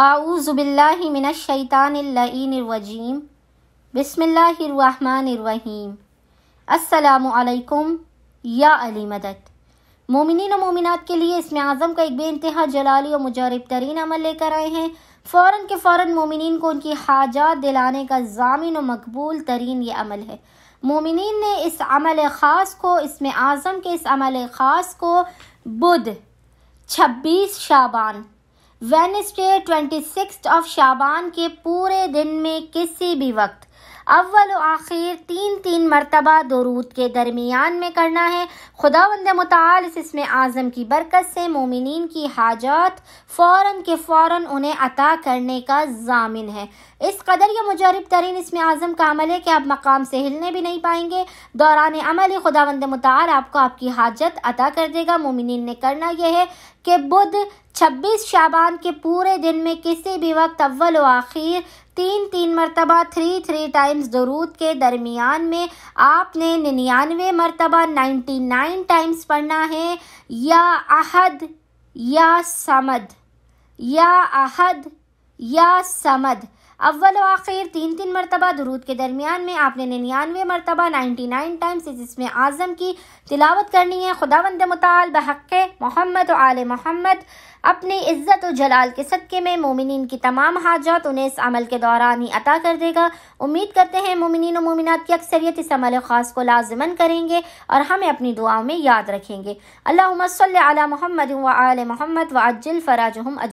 आऊज़बिल्लिमिनशैतानवजीम बसमीम असलकुम या अली मदद मोमिन मोमिनत के लिए इसमें आज़म का एक बेानतहा जलाली और मुजरब तरीन अमल लेकर आए हैं फ़ौर के फ़ौर मोमिन को उनकी हाजात दिलाने का जामिन और मकबूल तरीन ये अमल है मोमिन ने इस अमल ख़ास को इसमें आज़म के इस अमल ख़ास को बुध छब्बीस Shaban Wednesday six of Shaban के पूरे दिन में किसी भी वक्त अव्वल आखिर तीन तीन मरतबा दरूद के दरमियान में करना है खुदा वंद मताल इस इसमें आज़म की बरकत से मोमिन की हाजात फ़ौर के फ़ौर उन्हें अता करने का जामिन है इस कदर यह मुजरब तरीन इसमें आज़म का अमल है कि आप मकाम से हिलने भी नहीं पाएंगे दौरान अमल खुदा वंद मताल आपको आपकी हाजत अता कर देगा मोमिन ने करना यह है कि बुध छब्बीस शाबान के पूरे दिन में किसी भी वक्त अव्वल व आखिर तीन तीन मरतबा थ्री थ्री टाइम्स दरूद के दरमियान में आपने निन्यानवे मरतबा नाइन्टी नाइन टाइम्स पढ़ना है या अहद या समद या अहद या समद अव्वल व आखिर तीन तीन मरतबा दरूद के दरमियान में आपने निन्यानवे मरतबा नाइन्टी नाइन टाइम्स इस इसमें आज़म की तिलावत करनी है खुदा वंद मताल बहक़ मोहम्मद व आल मोहम्मद अपनी इज़्ज़त व जलाल के सदक़े में मोमिन की तमाम हाजात उन्हें इस अमल के दौरान ही अता कर देगा उम्मीद करते हैं मोमिन और मोमिनत की अक्सरियत इस अमल ख़ास को लाजमन करेंगे और हमें अपनी दुआओं में याद रखेंगे अल्लाह सल मोहम्मद व आल मोहम्मद व अजल फ़राज हम